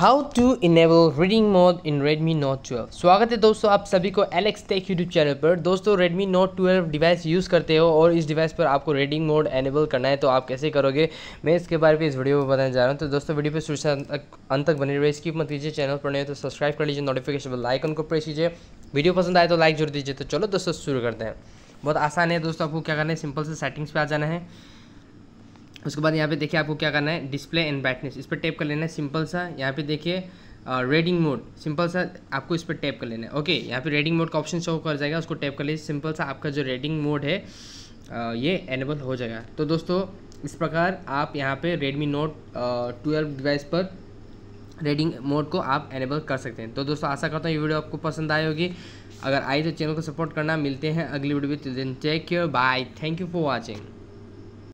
how to enable reading mode in Redmi Note 12 स्वागत है दोस्तों आप सभी को एलेक्स टेक यूट्यूब चैनल पर दोस्तों Redmi Note 12 डिवाइस यूज़ करते हो और इस डिवाइस पर आपको रीडिंग मोड एनेबल करना है तो आप कैसे करोगे मैं इसके बारे में इस वीडियो में बताने जा रहा हूँ तो दोस्तों वीडियो पर शुरू से अंत तक बने रहिए इसकी मत कीजिए चैनल पर नहीं तो सब्सक्राइब कर लीजिए नोटिफिकेशन पर लाइक को प्रेस कीजिए वीडियो पसंद आए तो लाइक जरूर दीजिए तो चलो दोस्तों शुरू करते हैं बहुत आसान है दोस्तों आपको क्या करना है सिंपल से सेटिंग्स पर आ जाना है उसके बाद यहाँ पे देखिए आपको क्या करना है डिस्प्ले एंड ब्राइटनेस इस पर टैप कर लेना है सिंपल सा यहाँ पे देखिए रेडिंग मोड सिंपल सा आपको इस पर टैप कर लेना है ओके यहाँ पे रेडिंग मोड का ऑप्शन शो कर जाएगा उसको टैप कर लीजिए सिंपल सा आपका जो रेडिंग मोड है आ, ये एनेबल हो जाएगा तो दोस्तों इस प्रकार आप यहाँ पर रेडमी नोट ट्वेल्व डिवाइस पर रेडिंग मोड को आप एनेबल कर सकते हैं तो दोस्तों आशा करता हूँ ये वीडियो आपको पसंद आई होगी अगर आई तो चैनल को सपोर्ट करना मिलते हैं अगली वीडियो में take care bye thank you for watching